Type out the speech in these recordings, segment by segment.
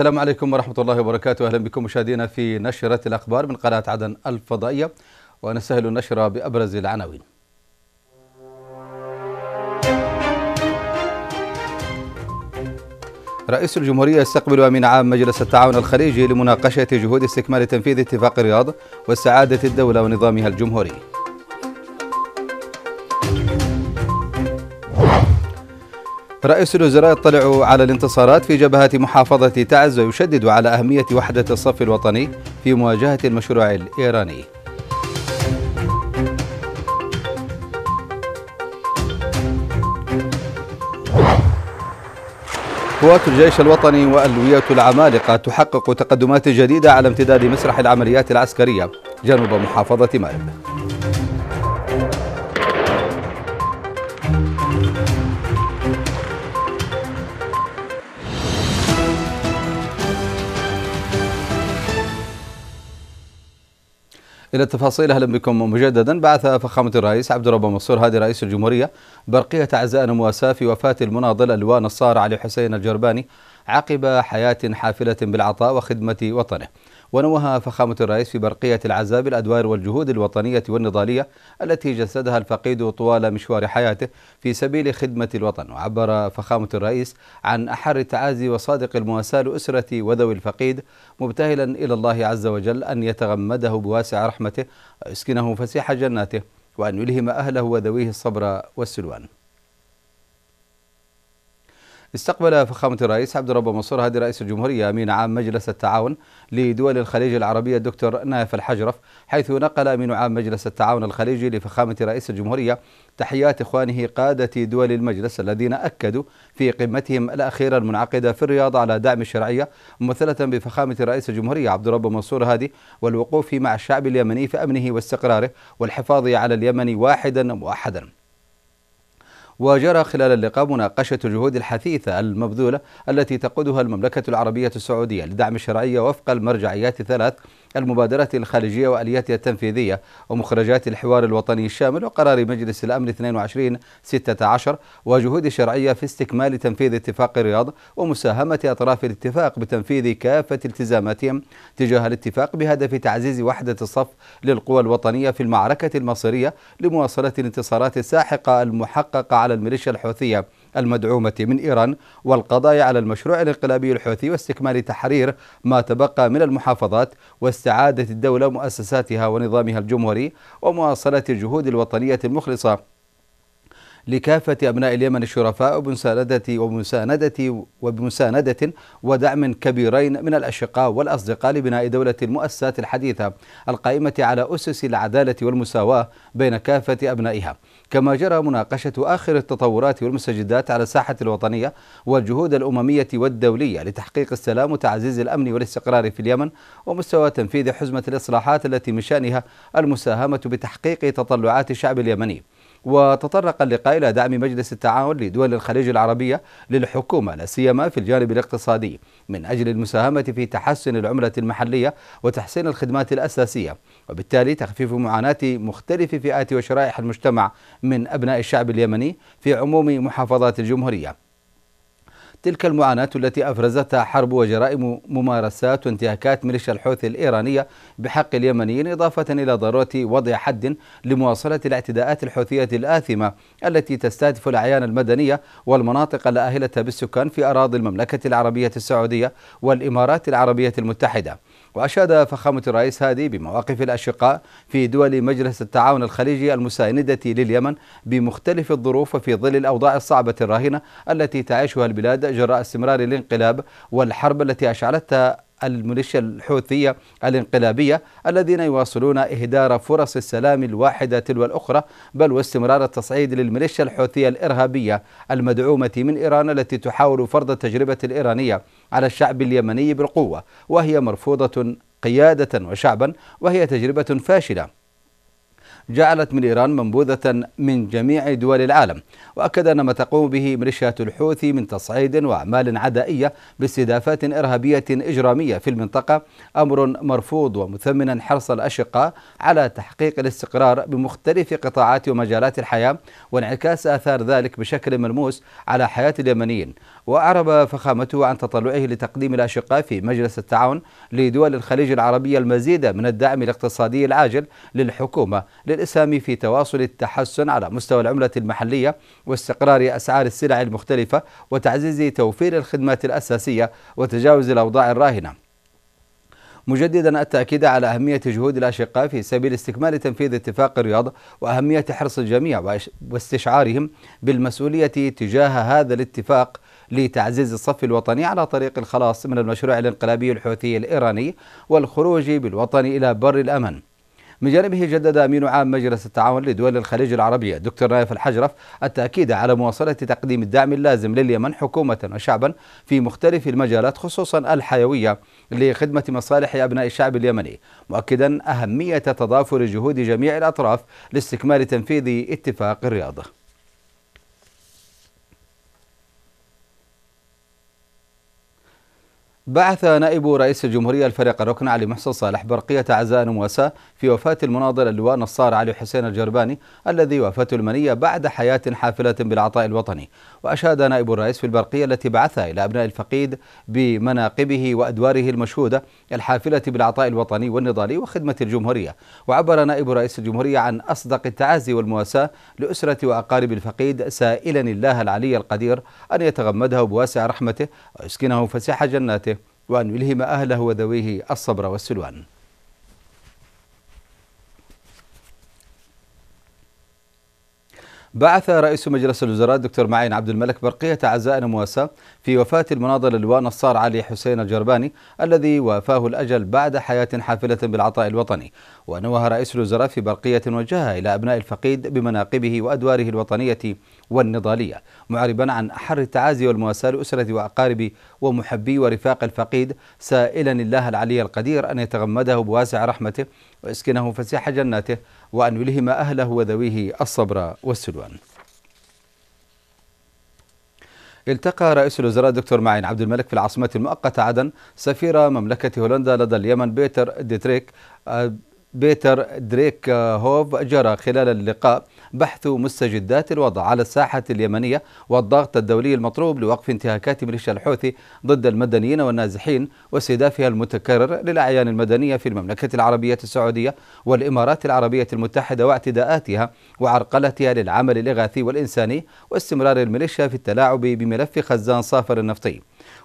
السلام عليكم ورحمة الله وبركاته أهلا بكم مشاهدينا في نشرة الأخبار من قناة عدن الفضائية ونسهل النشرة بأبرز العناوين رئيس الجمهورية يستقبل أمين عام مجلس التعاون الخليجي لمناقشة جهود استكمال تنفيذ اتفاق الرياض واستعادة الدولة ونظامها الجمهوري رئيس الوزراء يطلع على الانتصارات في جبهة محافظة تعز ويشدد على أهمية وحدة الصف الوطني في مواجهة المشروع الإيراني قوات الجيش الوطني والوية العمالقة تحقق تقدمات جديدة على امتداد مسرح العمليات العسكرية جنوب محافظة مأرب إلى التفاصيل أهلا بكم مجددا بعث فخامة الرئيس عبد الرب منصور هادي رئيس الجمهورية برقية أعزاء ومواساة في وفاة المناضل الوان نصار علي حسين الجرباني عقب حياة حافلة بالعطاء وخدمة وطنه ونوه فخامة الرئيس في برقية العزاء بالأدوار والجهود الوطنية والنضالية التي جسدها الفقيد طوال مشوار حياته في سبيل خدمة الوطن وعبر فخامة الرئيس عن أحر التعازي وصادق المواساة لأسرة وذوي الفقيد مبتهلا إلى الله عز وجل أن يتغمده بواسع رحمته ويسكنه فسيح جناته وأن يلهم أهله وذويه الصبر والسلوان استقبل فخامة الرئيس عبد الرب منصور هادي رئيس الجمهورية أمين عام مجلس التعاون لدول الخليج العربية الدكتور نايف الحجرف حيث نقل أمين عام مجلس التعاون الخليجي لفخامة رئيس الجمهورية تحيات إخوانه قادة دول المجلس الذين أكدوا في قمتهم الأخيرة المنعقدة في الرياض على دعم الشرعية ممثلة بفخامة رئيس الجمهورية عبد الرب منصور هادي والوقوف مع الشعب اليمني في أمنه واستقراره والحفاظ على اليمن واحدا موحدا وجرى خلال اللقاء مناقشة الجهود الحثيثة المبذولة التي تقودها المملكة العربية السعودية لدعم الشرعية وفق المرجعيات الثلاث المبادرات الخارجية وآلياتها التنفيذية ومخرجات الحوار الوطني الشامل وقرار مجلس الأمن 22 16 وجهود شرعية في استكمال تنفيذ اتفاق الرياض ومساهمة أطراف الاتفاق بتنفيذ كافة التزاماتهم تجاه الاتفاق بهدف تعزيز وحدة الصف للقوى الوطنية في المعركة المصيرية لمواصلة الانتصارات الساحقة المحققة على الميليشيا الحوثية المدعومة من إيران والقضاء على المشروع الانقلابي الحوثي واستكمال تحرير ما تبقى من المحافظات واستعادة الدولة مؤسساتها ونظامها الجمهوري ومواصلة الجهود الوطنية المخلصة لكافة أبناء اليمن الشرفاء بمساندة وبمساندة وبمساندة ودعم كبيرين من الأشقاء والأصدقاء لبناء دولة المؤسسات الحديثة القائمة على أسس العدالة والمساواة بين كافة أبنائها كما جرى مناقشة آخر التطورات والمستجدات على الساحة الوطنية والجهود الأممية والدولية لتحقيق السلام وتعزيز الأمن والاستقرار في اليمن ومستوى تنفيذ حزمة الإصلاحات التي من شأنها المساهمة بتحقيق تطلعات الشعب اليمني وتطرق اللقاء إلى دعم مجلس التعاون لدول الخليج العربية للحكومة لا سيما في الجانب الاقتصادي من أجل المساهمة في تحسن العملة المحلية وتحسين الخدمات الأساسية وبالتالي تخفيف معاناة مختلف فئات وشرائح المجتمع من أبناء الشعب اليمني في عموم محافظات الجمهورية تلك المعاناة التي أفرزتها حرب وجرائم ممارسات وانتهاكات ميليشيا الحوثي الإيرانية بحق اليمنيين إضافة إلى ضرورة وضع حد لمواصلة الاعتداءات الحوثية الآثمة التي تستهدف الأعيان المدنية والمناطق الآهلة بالسكان في أراضي المملكة العربية السعودية والإمارات العربية المتحدة وأشاد فخامة الرئيس هادي بمواقف الأشقاء في دول مجلس التعاون الخليجي المساندة لليمن بمختلف الظروف وفي ظل الأوضاع الصعبة الراهنة التي تعيشها البلاد جراء استمرار الانقلاب والحرب التي أشعلتها الميليشيا الحوثية الانقلابية الذين يواصلون إهدار فرص السلام الواحدة تلو الأخرى بل واستمرار التصعيد للميليشيا الحوثية الإرهابية المدعومة من إيران التي تحاول فرض التجربة الإيرانية على الشعب اليمني بالقوة وهي مرفوضة قيادة وشعبا وهي تجربة فاشلة جعلت من إيران منبوذة من جميع دول العالم وأكد أن ما تقوم به ميليشيات الحوثي من تصعيد وأعمال عدائية باستهدافات إرهابية إجرامية في المنطقة أمر مرفوض ومثمنا حرص الأشقاء على تحقيق الاستقرار بمختلف قطاعات ومجالات الحياة وانعكاس آثار ذلك بشكل ملموس على حياة اليمنيين وأعرب فخامته عن تطلعه لتقديم الأشقاء في مجلس التعاون لدول الخليج العربية المزيد من الدعم الاقتصادي العاجل للحكومة للإسهام في تواصل التحسن على مستوى العملة المحلية واستقرار أسعار السلع المختلفة وتعزيز توفير الخدمات الأساسية وتجاوز الأوضاع الراهنة مجددا التأكيد على أهمية جهود الأشقاء في سبيل استكمال تنفيذ اتفاق الرياض وأهمية حرص الجميع واستشعارهم بالمسؤولية تجاه هذا الاتفاق لتعزيز الصف الوطني على طريق الخلاص من المشروع الانقلابي الحوثي الإيراني والخروج بالوطن إلى بر الأمن من جانبه جدد أمين عام مجلس التعاون لدول الخليج العربية دكتور نايف الحجرف التأكيد على مواصلة تقديم الدعم اللازم لليمن حكومة وشعبا في مختلف المجالات خصوصا الحيوية لخدمة مصالح أبناء الشعب اليمني مؤكدا أهمية تضافر جهود جميع الأطراف لاستكمال تنفيذ اتفاق الرياضة بعث نائب رئيس الجمهورية الفريق الركن علي محسن صالح برقية عزاء نمواسة في وفاة المناضل اللواء نصار علي حسين الجرباني الذي وافته المنية بعد حياة حافلة بالعطاء الوطني وأشاد نائب الرئيس في البرقية التي بعثها إلى أبناء الفقيد بمناقبه وأدواره المشهودة الحافلة بالعطاء الوطني والنضالي وخدمة الجمهورية وعبر نائب رئيس الجمهورية عن أصدق التعازي والمواساة لأسرة وأقارب الفقيد سائلا الله العلي القدير أن يتغمده بواسع رحمته ويسكنه فسيح جناته وأن يلهم أهله وذويه الصبر والسلوان بعث رئيس مجلس الوزراء الدكتور معين عبد الملك برقية عزاء ومواساة في وفاة المناضل اللواء نصار علي حسين الجرباني الذي وافاه الأجل بعد حياة حافلة بالعطاء الوطني ونوه رئيس الوزراء في برقية وجهها إلى أبناء الفقيد بمناقبه وأدواره الوطنية والنضالية معربا عن أحر التعازي والمواساة لأسرتي وأقاربي ومحبي ورفاق الفقيد سائلا الله العلي القدير أن يتغمده بواسع رحمته ويسكنه فسيح جناته وأن يلهم أهله وذويه الصبر والسلوان التقى رئيس الوزراء الدكتور معين عبد الملك في العاصمة المؤقتة عدن سفير مملكة هولندا لدى اليمن بيتر ديتريك آه، بيتر دريك هوف جرى خلال اللقاء بحث مستجدات الوضع على الساحة اليمنية والضغط الدولي المطلوب لوقف انتهاكات ميليشيا الحوثي ضد المدنيين والنازحين واستهدافها المتكرر للأعيان المدنية في المملكة العربية السعودية والإمارات العربية المتحدة واعتداءاتها وعرقلتها للعمل الإغاثي والإنساني واستمرار الميليشيا في التلاعب بملف خزان صافر النفطي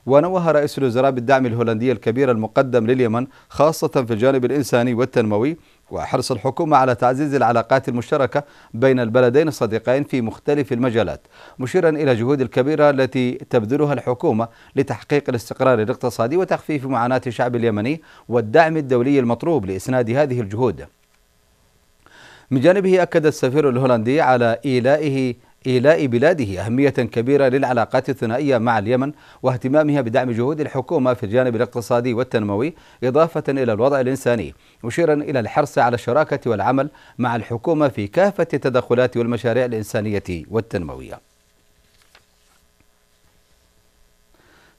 ونوه رئيس الوزراء بالدعم الهولندي الكبير المقدم لليمن خاصة في الجانب الإنساني والتنموي وحرص الحكومة على تعزيز العلاقات المشتركة بين البلدين الصديقين في مختلف المجالات مشيرا إلى جهود الكبيرة التي تبذلها الحكومة لتحقيق الاستقرار الاقتصادي وتخفيف معاناة الشعب اليمني والدعم الدولي المطلوب لإسناد هذه الجهود من جانبه أكد السفير الهولندي على إيلائه إيلاء بلاده أهمية كبيرة للعلاقات الثنائية مع اليمن واهتمامها بدعم جهود الحكومة في الجانب الاقتصادي والتنموي إضافة إلى الوضع الإنساني مشيرا إلى الحرص على الشراكة والعمل مع الحكومة في كافة التدخلات والمشاريع الإنسانية والتنموية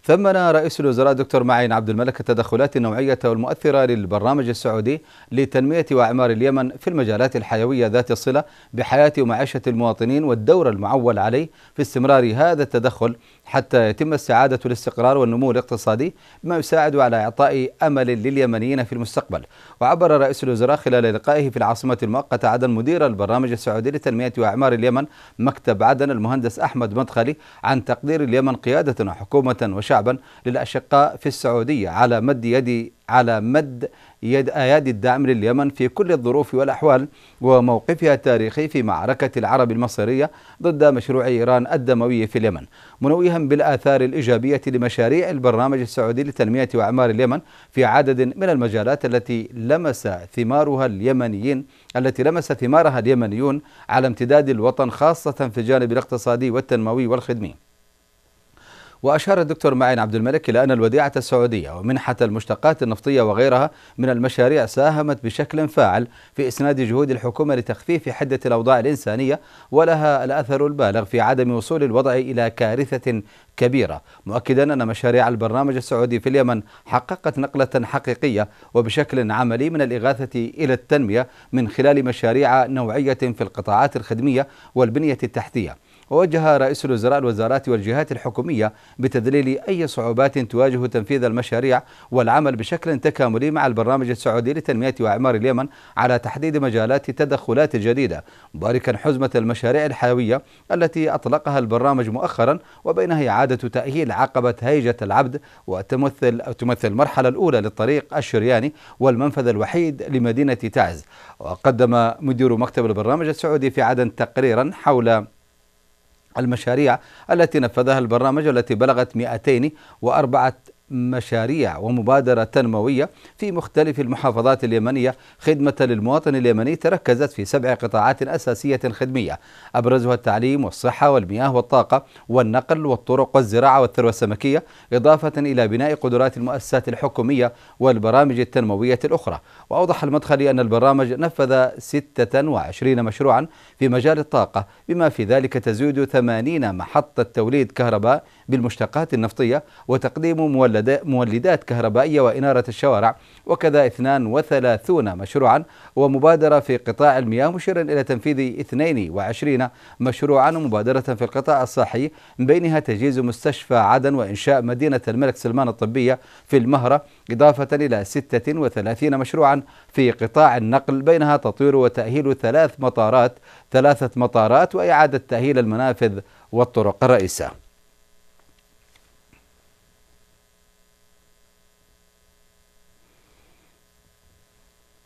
ثمن رئيس الوزراء دكتور معين عبد الملك التدخلات النوعية والمؤثرة للبرنامج السعودي لتنمية وإعمار اليمن في المجالات الحيوية ذات الصلة بحياة ومعيشة المواطنين والدور المعول عليه في استمرار هذا التدخل حتى يتم استعادة الاستقرار والنمو الاقتصادي بما يساعد على إعطاء أمل لليمنيين في المستقبل وعبر رئيس الوزراء خلال لقائه في العاصمة المؤقتة عدن مدير البرنامج السعودي لتنمية وأعمار اليمن مكتب عدن المهندس أحمد مدخلي عن تقدير اليمن قيادة وحكومة وشعبا للأشقاء في السعودية على مد يد على مد يد أيادي الدعم لليمن في كل الظروف والأحوال وموقفها التاريخي في معركة العرب المصرية ضد مشروع إيران الدموي في اليمن منوها بالآثار الإيجابية لمشاريع البرنامج السعودي لتنمية وأعمار اليمن في عدد من المجالات التي لمس ثمارها اليمنيين التي لمس ثمارها اليمنيون على امتداد الوطن خاصة في الجانب الاقتصادي والتنموي والخدمي وأشار الدكتور معين عبد الملك إلى أن الوديعة السعودية ومنحة المشتقات النفطية وغيرها من المشاريع ساهمت بشكل فاعل في إسناد جهود الحكومة لتخفيف حدة الأوضاع الإنسانية ولها الأثر البالغ في عدم وصول الوضع إلى كارثة كبيرة مؤكدا أن مشاريع البرنامج السعودي في اليمن حققت نقلة حقيقية وبشكل عملي من الإغاثة إلى التنمية من خلال مشاريع نوعية في القطاعات الخدمية والبنية التحتية ووجه رئيس الوزراء الوزارات والجهات الحكومية بتذليل أي صعوبات تواجه تنفيذ المشاريع والعمل بشكل تكاملي مع البرنامج السعودي لتنمية وإعمار اليمن على تحديد مجالات التدخلات الجديدة مباركا حزمة المشاريع الحيوية التي أطلقها البرنامج مؤخرا وبينها إعادة تأهيل عقبة هيجة العبد وتمثل تمثل المرحلة الأولى للطريق الشرياني والمنفذ الوحيد لمدينة تعز وقدم مدير مكتب البرنامج السعودي في عدن تقريرا حول المشاريع التي نفذها البرنامج والتي بلغت 204 مشاريع ومبادرة تنموية في مختلف المحافظات اليمنية خدمة للمواطن اليمني تركزت في سبع قطاعات أساسية خدمية أبرزها التعليم والصحة والمياه والطاقة والنقل والطرق والزراعة والثروة السمكية إضافة إلى بناء قدرات المؤسسات الحكومية والبرامج التنموية الأخرى وأوضح المدخلي أن البرامج نفذ 26 مشروعا في مجال الطاقة بما في ذلك تزيد 80 محطة توليد كهرباء بالمشتقات النفطية وتقديم مولدات كهربائية وإنارة الشوارع وكذا 32 مشروعا ومبادرة في قطاع المياه مشيرا إلى تنفيذ 22 مشروعا ومبادرة في القطاع الصحي من بينها تجهيز مستشفى عدن وإنشاء مدينة الملك سلمان الطبية في المهرة إضافة إلى 36 مشروعا في قطاع النقل بينها تطوير وتأهيل ثلاث مطارات ثلاثة مطارات وإعادة تأهيل المنافذ والطرق الرئيسة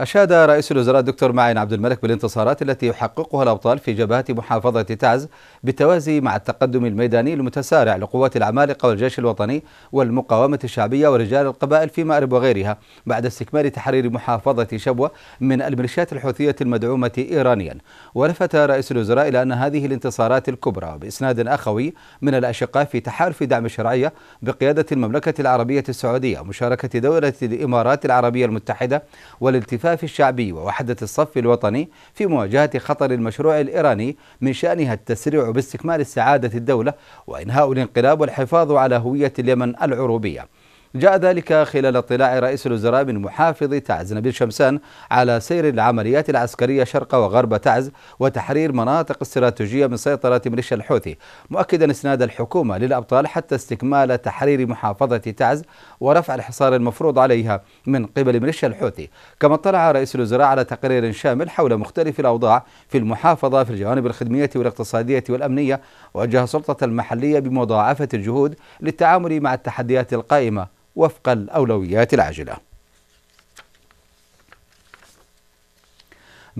أشاد رئيس الوزراء الدكتور معين عبد الملك بالانتصارات التي يحققها الأبطال في جبهة محافظة تعز بالتوازي مع التقدم الميداني المتسارع لقوات العمالقة والجيش الوطني والمقاومة الشعبية ورجال القبائل في مأرب وغيرها بعد استكمال تحرير محافظة شبوة من الميليشيات الحوثية المدعومة إيرانيا ولفت رئيس الوزراء إلى أن هذه الانتصارات الكبرى بإسناد أخوي من الأشقاء في تحالف دعم الشرعية بقيادة المملكة العربية السعودية ومشاركة دولة الإمارات العربية المتحدة والالتفاف الائتلاف الشعبي ووحدة الصف الوطني في مواجهة خطر المشروع الإيراني من شأنها التسريع باستكمال استعادة الدولة وإنهاء الانقلاب والحفاظ على هوية اليمن العروبية جاء ذلك خلال اطلاع رئيس الوزراء من محافظ تعز نبيل شمسان على سير العمليات العسكرية شرق وغرب تعز وتحرير مناطق استراتيجية من سيطرة ميليشيا الحوثي مؤكدا اسناد الحكومة للأبطال حتى استكمال تحرير محافظة تعز ورفع الحصار المفروض عليها من قبل ميليشيا الحوثي كما اطلع رئيس الوزراء على تقرير شامل حول مختلف الأوضاع في المحافظة في الجوانب الخدمية والاقتصادية والأمنية وجه السلطة المحلية بمضاعفة الجهود للتعامل مع التحديات القائمة وفق الأولويات العاجلة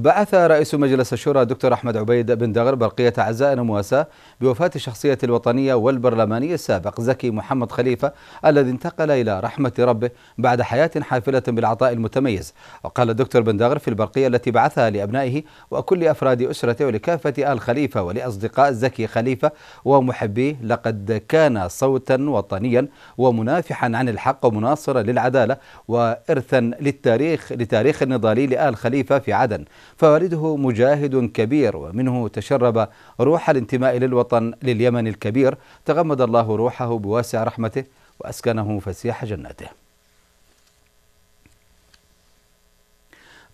بعث رئيس مجلس الشورى دكتور أحمد عبيد بن دغر برقية عزاء ومواساة بوفاة الشخصية الوطنية والبرلماني السابق زكي محمد خليفة الذي انتقل إلى رحمة ربه بعد حياة حافلة بالعطاء المتميز وقال الدكتور بن دغر في البرقية التي بعثها لأبنائه وكل أفراد أسرته ولكافة آل خليفة ولأصدقاء زكي خليفة ومحبيه لقد كان صوتا وطنيا ومنافحا عن الحق ومناصرا للعدالة وإرثا للتاريخ لتاريخ النضالي لآل خليفة في عدن فوالده مجاهد كبير ومنه تشرب روح الانتماء للوطن لليمن الكبير تغمد الله روحه بواسع رحمته وأسكنه فسيح جناته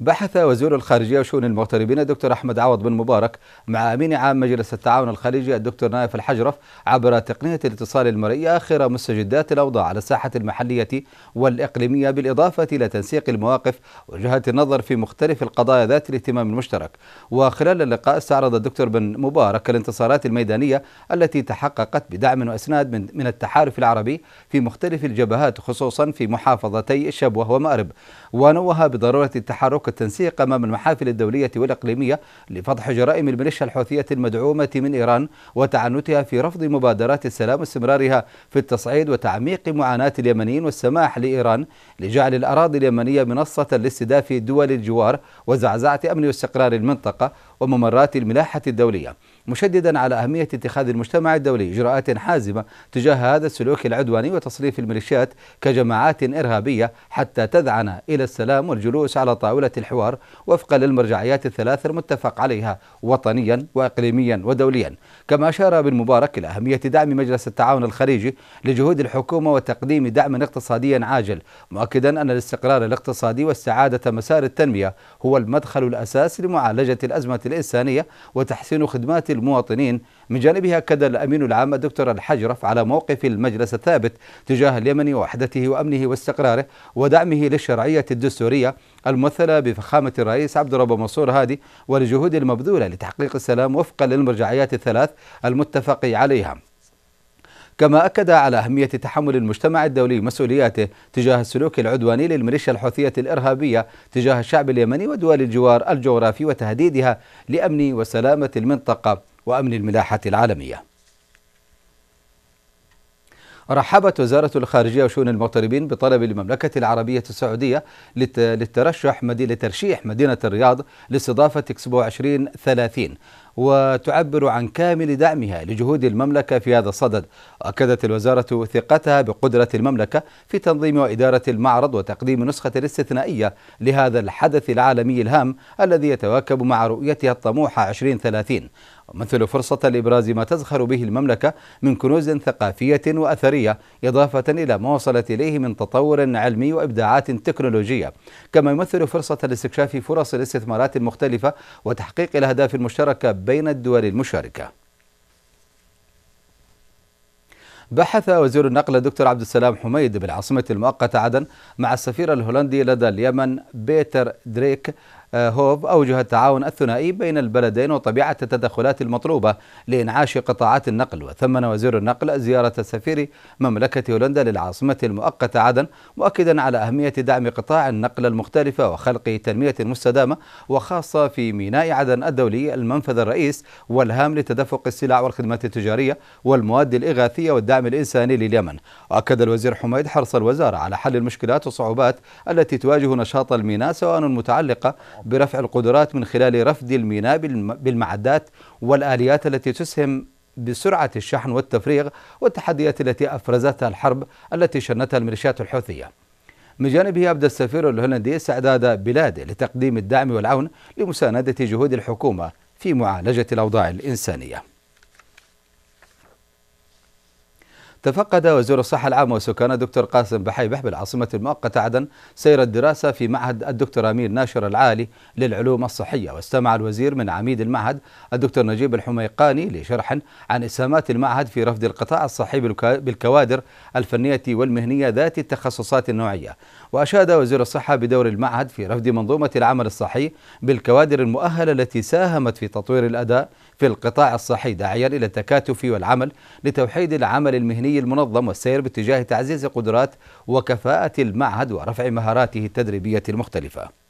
بحث وزير الخارجية وشؤون المغتربين الدكتور أحمد عوض بن مبارك مع أمين عام مجلس التعاون الخليجي الدكتور نايف الحجرف عبر تقنية الاتصال المرئي آخر مستجدات الأوضاع على الساحة المحلية والإقليمية بالإضافة إلى تنسيق المواقف وجهات النظر في مختلف القضايا ذات الاهتمام المشترك وخلال اللقاء استعرض الدكتور بن مبارك الانتصارات الميدانية التي تحققت بدعم وإسناد من, من التحالف العربي في مختلف الجبهات خصوصا في محافظتي شبوة ومأرب ونوه بضرورة التحرك طرق التنسيق أمام المحافل الدولية والإقليمية لفضح جرائم الميليشيا الحوثية المدعومة من إيران وتعنتها في رفض مبادرات السلام واستمرارها في التصعيد وتعميق معاناة اليمنيين والسماح لإيران لجعل الأراضي اليمنية منصة لاستهداف دول الجوار وزعزعة أمن واستقرار المنطقة وممرات الملاحة الدولية مشددا على أهمية اتخاذ المجتمع الدولي إجراءات حازمة تجاه هذا السلوك العدواني وتصريف الميليشيات كجماعات إرهابية حتى تذعن إلى السلام والجلوس على طاولة الحوار وفقا للمرجعيات الثلاث المتفق عليها وطنيا وإقليميا ودوليا كما أشار بن مبارك إلى أهمية دعم مجلس التعاون الخليجي لجهود الحكومة وتقديم دعم اقتصاديا عاجل مؤكدا أن الاستقرار الاقتصادي واستعادة مسار التنمية هو المدخل الأساسي لمعالجة الأزمة الإنسانية وتحسين خدمات المواطنين من جانبها أكد الأمين العام الدكتور الحجرف على موقف المجلس الثابت تجاه اليمن وحدته وأمنه واستقراره ودعمه للشرعية الدستورية الممثلة بفخامة الرئيس عبد الرب منصور هادي ولجهود المبذولة لتحقيق السلام وفقا للمرجعيات الثلاث المتفق عليها كما أكد على أهمية تحمل المجتمع الدولي مسؤولياته تجاه السلوك العدواني للميليشيا الحوثية الإرهابية تجاه الشعب اليمني ودول الجوار الجغرافي وتهديدها لأمن وسلامة المنطقة وأمن الملاحة العالمية رحبت وزارة الخارجية وشؤون المغتربين بطلب المملكة العربية السعودية للترشح لترشيح مدينة الرياض لاستضافة اكسبو 2030 وتعبر عن كامل دعمها لجهود المملكة في هذا الصدد أكدت الوزارة ثقتها بقدرة المملكة في تنظيم وإدارة المعرض وتقديم نسخة استثنائية لهذا الحدث العالمي الهام الذي يتواكب مع رؤيتها الطموحة 2030 ومثل فرصة لإبراز ما تزخر به المملكة من كنوز ثقافية وأثرية إضافة إلى ما وصلت إليه من تطور علمي وإبداعات تكنولوجية كما يمثل فرصة لاستكشاف فرص الاستثمارات المختلفة وتحقيق الأهداف المشتركة بين الدول المشاركة بحث وزير النقل الدكتور عبد السلام حميد بالعاصمة المؤقتة عدن مع السفير الهولندي لدى اليمن بيتر دريك هوف أوجه التعاون الثنائي بين البلدين وطبيعة التدخلات المطلوبة لإنعاش قطاعات النقل وثمن وزير النقل زيارة سفير مملكة هولندا للعاصمة المؤقتة عدن مؤكدا على أهمية دعم قطاع النقل المختلفة وخلق تنمية مستدامة وخاصة في ميناء عدن الدولي المنفذ الرئيس والهام لتدفق السلع والخدمات التجارية والمواد الإغاثية والدعم الإنساني لليمن وأكد الوزير حميد حرص الوزارة على حل المشكلات والصعوبات التي تواجه نشاط الميناء سواء المتعلقة برفع القدرات من خلال رفد الميناء بالمعدات والآليات التي تسهم بسرعة الشحن والتفريغ والتحديات التي أفرزتها الحرب التي شنتها الميليشيات الحوثية من جانبه أبدى السفير الهولندي استعداد بلاده لتقديم الدعم والعون لمساندة جهود الحكومة في معالجة الأوضاع الإنسانية تفقد وزير الصحة العامة والسكان الدكتور قاسم بحيبح بالعاصمة المؤقتة عدن سير الدراسة في معهد الدكتور أمير ناشر العالي للعلوم الصحية واستمع الوزير من عميد المعهد الدكتور نجيب الحميقاني لشرح عن إسهامات المعهد في رفض القطاع الصحي بالكوادر الفنية والمهنية ذات التخصصات النوعية وأشاد وزير الصحة بدور المعهد في رفد منظومة العمل الصحي بالكوادر المؤهلة التي ساهمت في تطوير الأداء في القطاع الصحي داعيا إلى التكاتف والعمل لتوحيد العمل المهني المنظم والسير باتجاه تعزيز قدرات وكفاءة المعهد ورفع مهاراته التدريبية المختلفة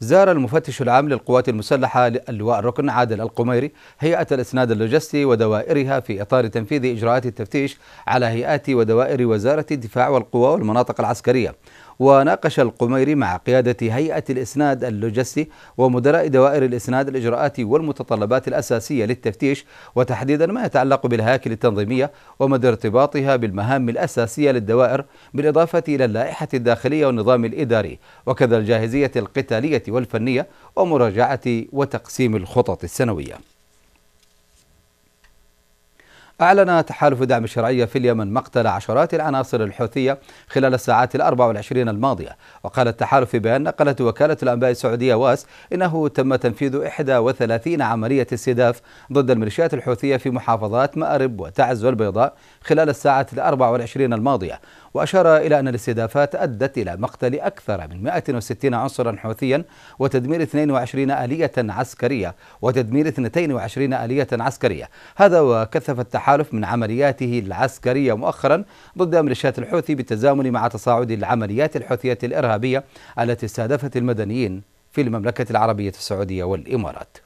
زار المفتش العام للقوات المسلحة اللواء الركن عادل القميري هيئة الإسناد اللوجستي ودوائرها في إطار تنفيذ إجراءات التفتيش على هيئات ودوائر وزارة الدفاع والقوى والمناطق العسكرية وناقش القميري مع قيادة هيئة الإسناد اللوجستي ومدراء دوائر الإسناد الإجراءات والمتطلبات الأساسية للتفتيش وتحديدا ما يتعلق بالهياكل التنظيمية ومدى ارتباطها بالمهام الأساسية للدوائر بالإضافة إلى اللائحة الداخلية والنظام الإداري وكذا الجاهزية القتالية والفنية ومراجعة وتقسيم الخطط السنوية أعلن تحالف دعم الشرعية في اليمن مقتل عشرات العناصر الحوثية خلال الساعات الأربع والعشرين الماضية وقال التحالف في بيان نقلت وكالة الأنباء السعودية واس إنه تم تنفيذ 31 عملية استهداف ضد الميليشيات الحوثية في محافظات مأرب وتعز والبيضاء خلال الساعات الأربع والعشرين الماضية وأشار إلى أن الاستهدافات أدت إلى مقتل أكثر من 160 عنصرا حوثيا وتدمير 22 آلية عسكرية وتدمير 22 آلية عسكرية هذا وكثف التحالف من عملياته العسكرية مؤخرا ضد ميليشيات الحوثي بالتزامن مع تصاعد العمليات الحوثية الإرهابية التي استهدفت المدنيين في المملكة العربية السعودية والإمارات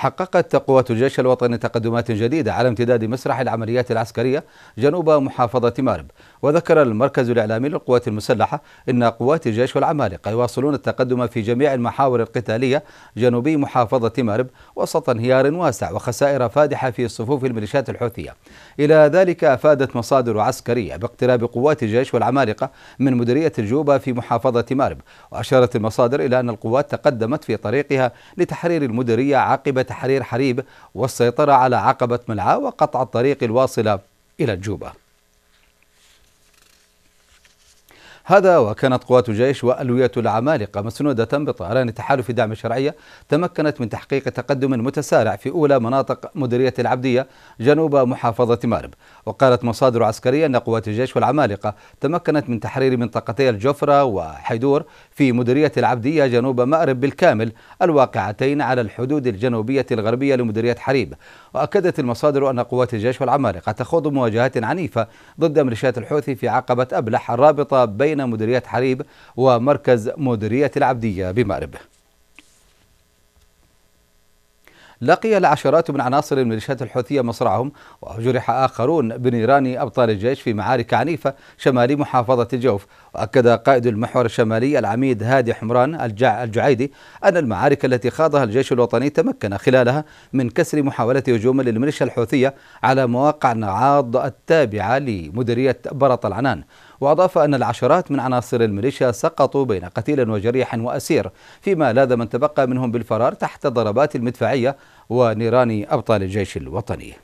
حققت قوات الجيش الوطني تقدمات جديدة على امتداد مسرح العمليات العسكرية جنوب محافظة مارب وذكر المركز الإعلامي للقوات المسلحة أن قوات الجيش والعمالقة يواصلون التقدم في جميع المحاور القتالية جنوبي محافظة مارب وسط انهيار واسع وخسائر فادحة في صفوف الميليشيات الحوثية إلى ذلك أفادت مصادر عسكرية باقتراب قوات الجيش والعمالقة من مديرية الجوبة في محافظة مارب وأشارت المصادر إلى أن القوات تقدمت في طريقها لتحرير المديرية عقب تحرير حريب والسيطرة على عقبة ملعا وقطع الطريق الواصلة إلى الجوبة هذا وكانت قوات جيش وألوية العمالقة مسنودة بطيران تحالف دعم الشرعية تمكنت من تحقيق تقدم متسارع في أولى مناطق مديرية العبدية جنوب محافظة مارب وقالت مصادر عسكرية أن قوات الجيش والعمالقة تمكنت من تحرير منطقتي الجفرة وحيدور في مديرية العبدية جنوب مأرب بالكامل الواقعتين على الحدود الجنوبية الغربية لمديرية حريب وأكدت المصادر أن قوات الجيش والعمالقة تخوض مواجهات عنيفة ضد ميليشيات الحوثي في عقبة أبلح الرابطة بين بين مديرية حريب ومركز مديرية العبدية بمأرب لقي العشرات من عناصر الميليشيات الحوثية مصرعهم وجرح آخرون بنيران أبطال الجيش في معارك عنيفة شمال محافظة الجوف وأكد قائد المحور الشمالي العميد هادي حمران الجع الجعيدي أن المعارك التي خاضها الجيش الوطني تمكن خلالها من كسر محاولة هجوم للميليشيا الحوثية على مواقع نعاض التابعة لمديرية برط العنان وأضاف أن العشرات من عناصر الميليشيا سقطوا بين قتيل وجريح وأسير فيما لاذ من تبقى منهم بالفرار تحت ضربات المدفعية ونيران أبطال الجيش الوطني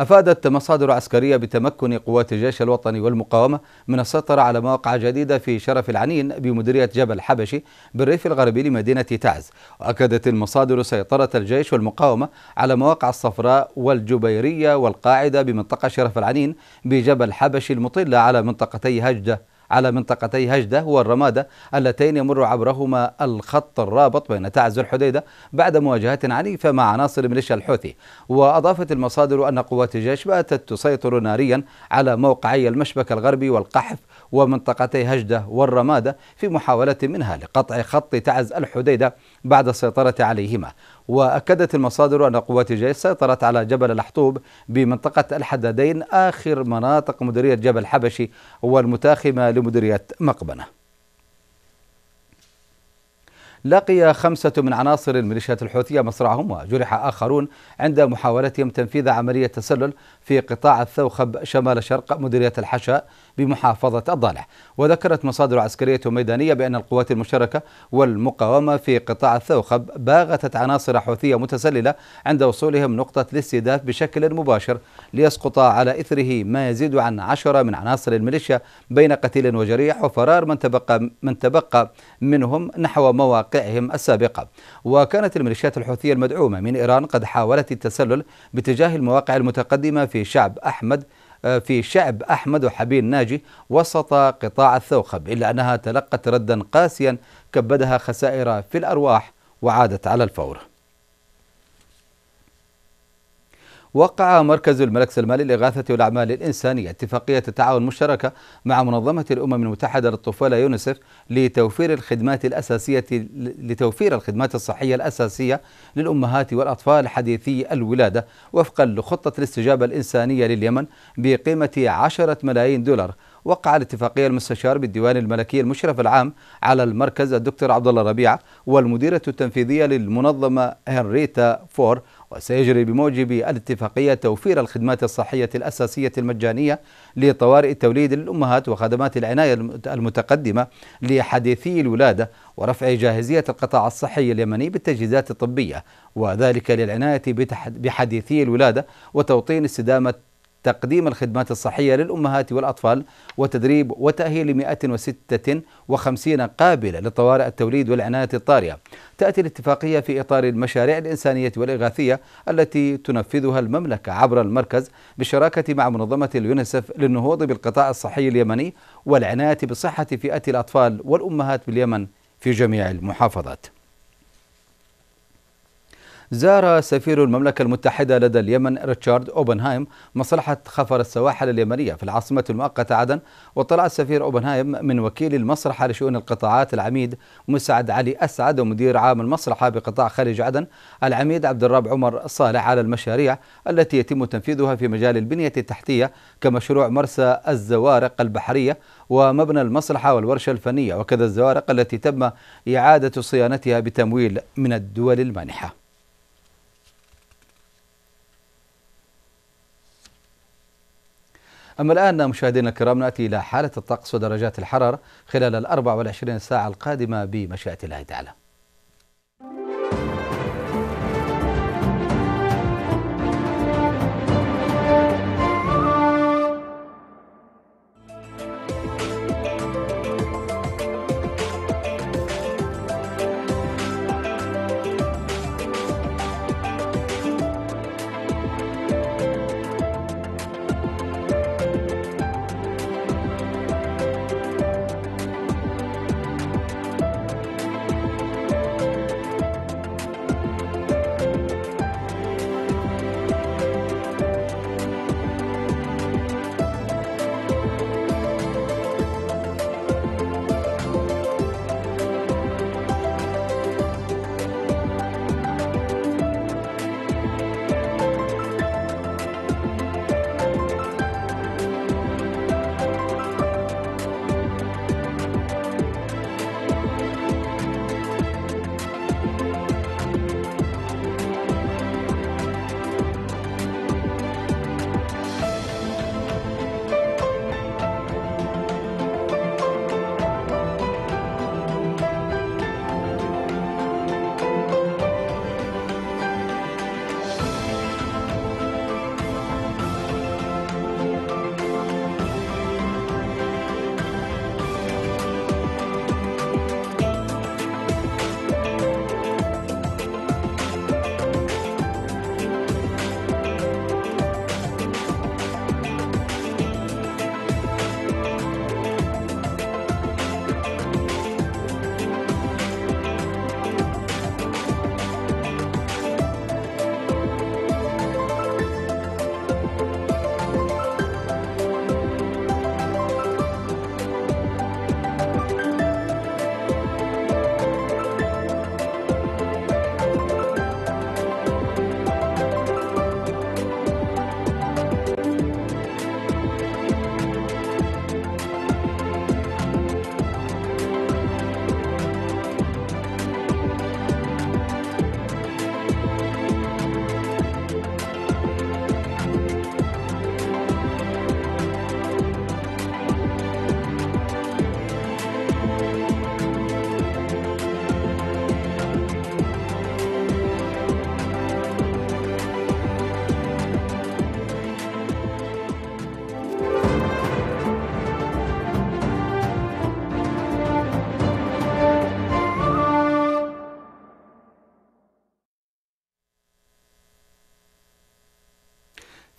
أفادت مصادر عسكرية بتمكن قوات الجيش الوطني والمقاومة من السيطرة على مواقع جديدة في شرف العنين بمديرية جبل حبشي بالريف الغربي لمدينة تعز وأكدت المصادر سيطرة الجيش والمقاومة على مواقع الصفراء والجبيرية والقاعدة بمنطقة شرف العنين بجبل حبشي المطلة على منطقتي هجدة على منطقتي هجدة والرمادة اللتين يمر عبرهما الخط الرابط بين تعز والحديدة بعد مواجهة عنيفة مع عناصر ميليشيا الحوثي وأضافت المصادر أن قوات الجيش باتت تسيطر ناريا على موقعي المشبك الغربي والقحف ومنطقتي هجدة والرمادة في محاولة منها لقطع خط تعز الحديدة بعد السيطرة عليهما وأكدت المصادر أن قوات الجيش سيطرت على جبل الحطوب بمنطقة الحدادين آخر مناطق مديرية جبل حبشي والمتاخمة لمديرية مقبنه لقي خمسة من عناصر الميليشيات الحوثية مصرعهم وجرح آخرون عند محاولتهم تنفيذ عملية تسلل في قطاع الثوخب شمال شرق مديرية الحشاء بمحافظة الضالع وذكرت مصادر عسكرية وميدانية بأن القوات المشتركة والمقاومة في قطاع الثوخب باغتت عناصر حوثية متسللة عند وصولهم نقطة الاستهداف بشكل مباشر ليسقط على إثره ما يزيد عن عشرة من عناصر الميليشيا بين قتيل وجريح وفرار من تبقى, من تبقى منهم نحو مواقعهم السابقة وكانت الميليشيات الحوثية المدعومة من إيران قد حاولت التسلل باتجاه المواقع المتقدمة في شعب أحمد آه، في شعب أحمد وحبيب ناجي وسط قطاع الثوخب إلا أنها تلقت ردا قاسيا كبدها خسائر في الأرواح وعادت على الفور وقع مركز الملك سلمان للإغاثة والأعمال الإنسانية اتفاقية التعاون المشتركة مع منظمة الأمم المتحدة للطفولة يونسف لتوفير الخدمات الأساسية لتوفير الخدمات الصحية الأساسية للأمهات والأطفال حديثي الولادة وفقا لخطة الاستجابة الإنسانية لليمن بقيمة عشرة ملايين دولار وقع الاتفاقية المستشار بالديوان الملكي المشرف العام على المركز الدكتور عبد الله ربيعة والمديرة التنفيذية للمنظمة هنريتا فور وسيجري بموجب الاتفاقية توفير الخدمات الصحية الأساسية المجانية لطوارئ التوليد للأمهات وخدمات العناية المتقدمة لحديثي الولادة ورفع جاهزية القطاع الصحي اليمني بالتجهيزات الطبية وذلك للعناية بحديثي الولادة وتوطين استدامة تقديم الخدمات الصحية للأمهات والأطفال وتدريب وتأهيل 156 قابلة لطوارئ التوليد والعناية الطارئة تأتي الاتفاقية في إطار المشاريع الإنسانية والإغاثية التي تنفذها المملكة عبر المركز بالشراكة مع منظمة اليونسف للنهوض بالقطاع الصحي اليمني والعناية بصحة فئة الأطفال والأمهات باليمن في جميع المحافظات زار سفير المملكة المتحدة لدى اليمن ريتشارد أوبنهايم مصلحة خفر السواحل اليمنية في العاصمة المؤقتة عدن وطلع السفير أوبنهايم من وكيل المصلحة لشؤون القطاعات العميد مسعد علي أسعد ومدير عام المصلحة بقطاع خليج عدن العميد عبد الرب عمر صالح على المشاريع التي يتم تنفيذها في مجال البنية التحتية كمشروع مرسى الزوارق البحرية ومبنى المصلحة والورشة الفنية وكذا الزوارق التي تم إعادة صيانتها بتمويل من الدول المانحة أما الآن مشاهدينا الكرام نأتي إلى حالة الطقس ودرجات الحرارة خلال الأربع والعشرين ساعة القادمة بمشيئة الله تعالى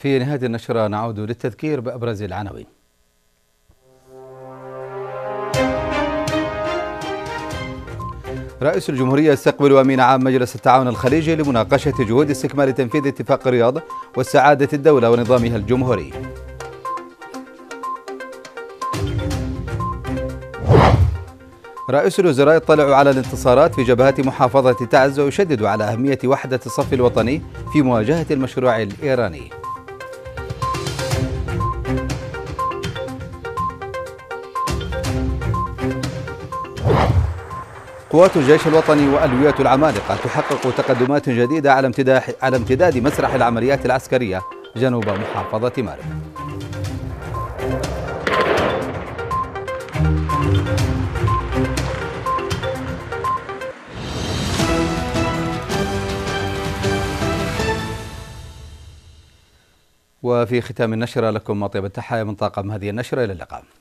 في نهاية النشرة نعود للتذكير بأبرز العناوين رئيس الجمهورية يستقبل أمين عام مجلس التعاون الخليجي لمناقشة جهود استكمال تنفيذ اتفاق الرياض وسعادة الدولة ونظامها الجمهوري رئيس الوزراء يطلع على الانتصارات في جبهات محافظة تعز ويشدد على أهمية وحدة الصف الوطني في مواجهة المشروع الإيراني قوات الجيش الوطني وألوية العمالقة تحقق تقدمات جديدة على امتداد على امتداد مسرح العمليات العسكرية جنوب محافظة مارب. وفي ختام النشرة لكم مطيب التحايا من طاقم هذه النشرة إلى اللقاء